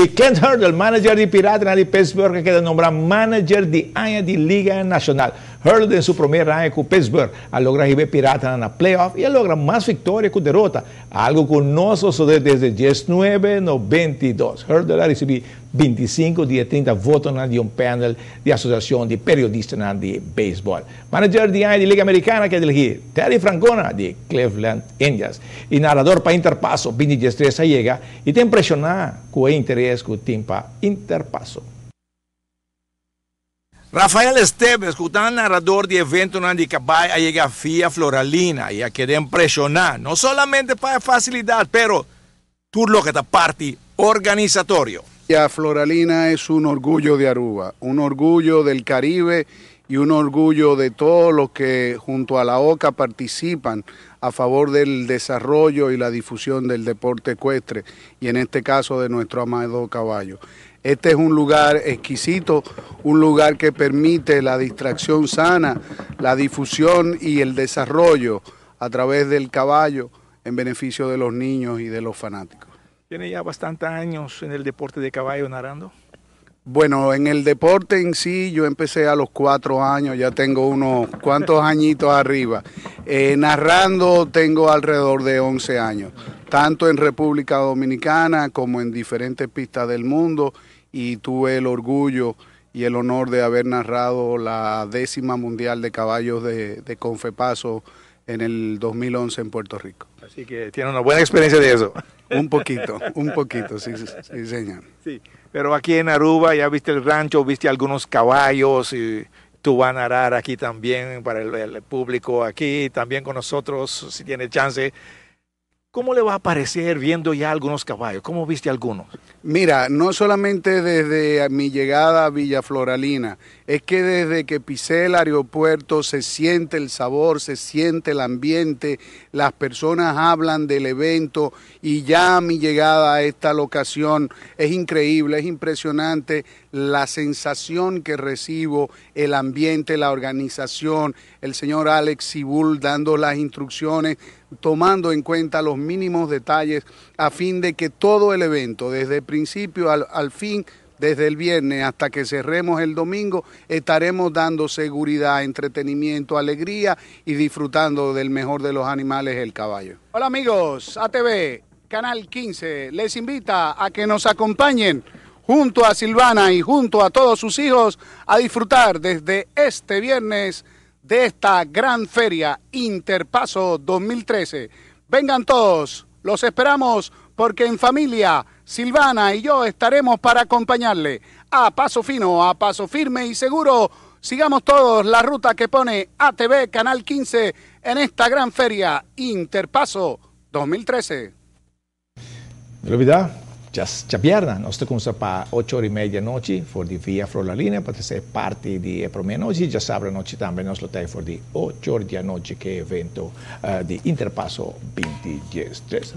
Y Kent Hurdle, manager de en de Pittsburgh, que queda nombrado manager de Aya de Liga Nacional. Hurley en su primer año con Pittsburgh a lograr pirata pirata la playoff y logra más más victorias con derrota, algo que sucede desde 1992. Hurley recibido 25 de 30 votos en un panel de asociación de periodistas de béisbol. Manager de la Liga Americana que elegí Terry Francona de Cleveland Indians Y narrador para Interpaso, Vinny llega llega y te impresiona con interés interés que para Interpasso. Rafael Esteves, cután narrador de evento na Andicabai, a FIA floralina y a querer impresionar, no solamente para facilidad, pero tú lo que está parte organizatorio. ya Floralina es un orgullo de Aruba, un orgullo del Caribe y un orgullo de todos los que junto a la OCA participan a favor del desarrollo y la difusión del deporte ecuestre y en este caso de nuestro amado caballo. Este es un lugar exquisito, un lugar que permite la distracción sana, la difusión y el desarrollo a través del caballo en beneficio de los niños y de los fanáticos. Tiene ya bastantes años en el deporte de caballo narando. Bueno, en el deporte en sí yo empecé a los cuatro años, ya tengo unos cuantos añitos arriba. Eh, narrando tengo alrededor de 11 años, tanto en República Dominicana como en diferentes pistas del mundo y tuve el orgullo y el honor de haber narrado la décima mundial de caballos de, de Confepaso en el 2011 en Puerto Rico. Así que tiene una buena experiencia de eso. un poquito, un poquito, sí, sí, señor. Sí, pero aquí en Aruba ya viste el rancho, viste algunos caballos y tú vas a arar aquí también para el, el público aquí, también con nosotros, si tiene chance. ¿Cómo le va a parecer viendo ya algunos caballos? ¿Cómo viste algunos? Mira, no solamente desde mi llegada a Villa Floralina, es que desde que pisé el aeropuerto se siente el sabor, se siente el ambiente, las personas hablan del evento y ya mi llegada a esta locación es increíble, es impresionante la sensación que recibo, el ambiente, la organización, el señor Alex Sibul dando las instrucciones, tomando en cuenta los mínimos detalles a fin de que todo el evento, desde el principio al, al fin, desde el viernes hasta que cerremos el domingo, estaremos dando seguridad, entretenimiento, alegría y disfrutando del mejor de los animales, el caballo. Hola amigos, ATV, Canal 15, les invita a que nos acompañen junto a Silvana y junto a todos sus hijos a disfrutar desde este viernes de esta gran feria Interpaso 2013. Vengan todos, los esperamos porque en familia Silvana y yo estaremos para acompañarle. A paso fino, a paso firme y seguro, sigamos todos la ruta que pone ATV Canal 15 en esta gran feria Interpaso 2013. Ciapiarna, nostro consa pa 8 ore e media noci, for di via linea, per se parte di Epromia Noci, già sabrà noci tambe nostro tempo for di 8 ore di noci che è evento uh, di Interpasso 20 10.